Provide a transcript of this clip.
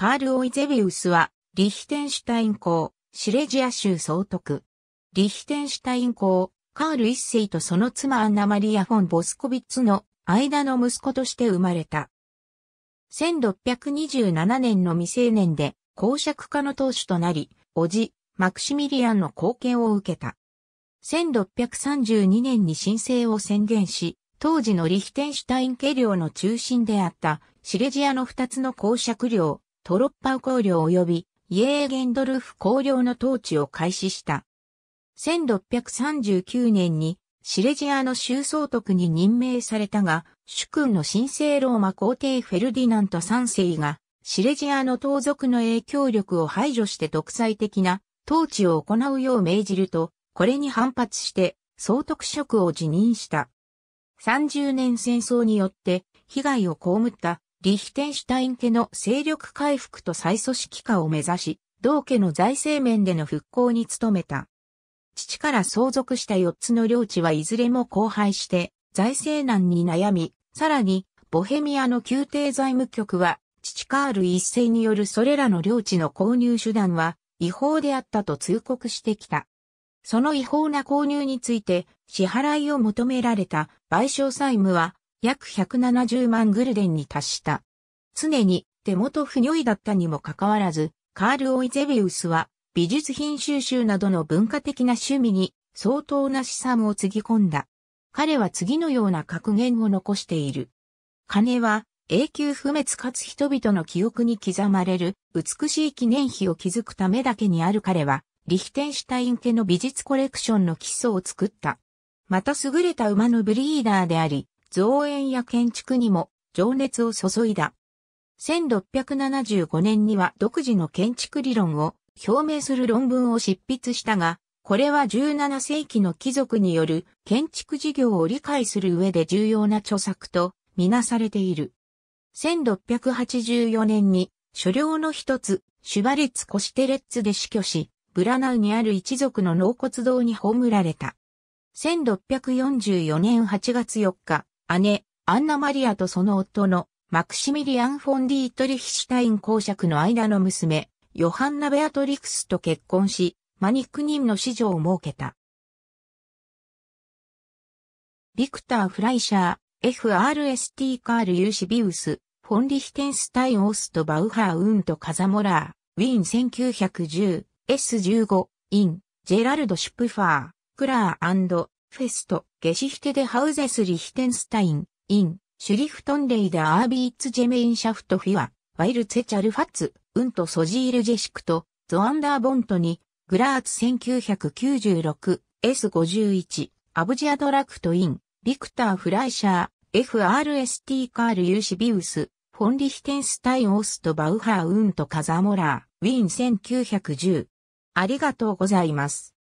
カール・オイゼビウスは、リヒテンシュタイン公、シレジア州総督。リヒテンシュタイン公、カール一世とその妻アンナマリア・フォン・ボスコビッツの間の息子として生まれた。1627年の未成年で公爵家の当主となり、叔父、マクシミリアンの貢献を受けた。1632年に申請を宣言し、当時のリヒテンシュタイン家領の中心であったシレジアの二つの公爵領、トロッパウ公領及びイエーゲンドルフ公領の統治を開始した。1639年にシレジアの州総督に任命されたが、主君の神聖ローマ皇帝フェルディナント3世が、シレジアの盗賊の影響力を排除して独裁的な統治を行うよう命じると、これに反発して総督職を辞任した。30年戦争によって被害を被ったリヒテンシュタイン家の勢力回復と再組織化を目指し、同家の財政面での復興に努めた。父から相続した4つの領地はいずれも荒廃して、財政難に悩み、さらに、ボヘミアの宮廷財務局は、父カール一世によるそれらの領地の購入手段は、違法であったと通告してきた。その違法な購入について、支払いを求められた賠償債務は、約170万グルデンに達した。常に手元不如意だったにもかかわらず、カール・オイゼビウスは美術品収集などの文化的な趣味に相当な資産をつぎ込んだ。彼は次のような格言を残している。金は永久不滅かつ人々の記憶に刻まれる美しい記念碑を築くためだけにある彼は、リヒテンシュタイン家の美術コレクションの基礎を作った。また優れた馬のブリーダーであり、造園や建築にも情熱を注いだ。1675年には独自の建築理論を表明する論文を執筆したが、これは17世紀の貴族による建築事業を理解する上で重要な著作とみなされている。1684年に所領の一つ、シュバリッツ・コシテレッツで死去し、ブラナウにある一族の納骨堂に葬られた。1644年8月4日、姉、アンナ・マリアとその夫のマクシミリアン・フォン・ディートリヒシュタイン公爵の間の娘、ヨハンナ・ベアトリクスと結婚し、マニック人の子女を設けた。ビクター・フライシャー、FRST カール・ユーシビウス、フォン・リヒテンスタイン・オースト・バウハー・ウーンとカザモラー、ウィーン1910、S15、イン、ジェラルド・シュプファー、クラーフェスト、ゲシヒテデハウゼス・リヒテンスタイン、イン、シュリフトンレイダー・アービーツ・ジェメイン・シャフト・フィワ、ワイルツェ・チャルファツ、ウント・ソジール・ジェシクト、ゾアンダー・ボントに、グラーツ 1996S51、アブジアドラクト・イン、ビクター・フライシャー、FRST カール・ユーシビウス、フォンリヒテンスタイン・オースト・バウハー・ウント・カザモラー、ウィーン1910。ありがとうございます。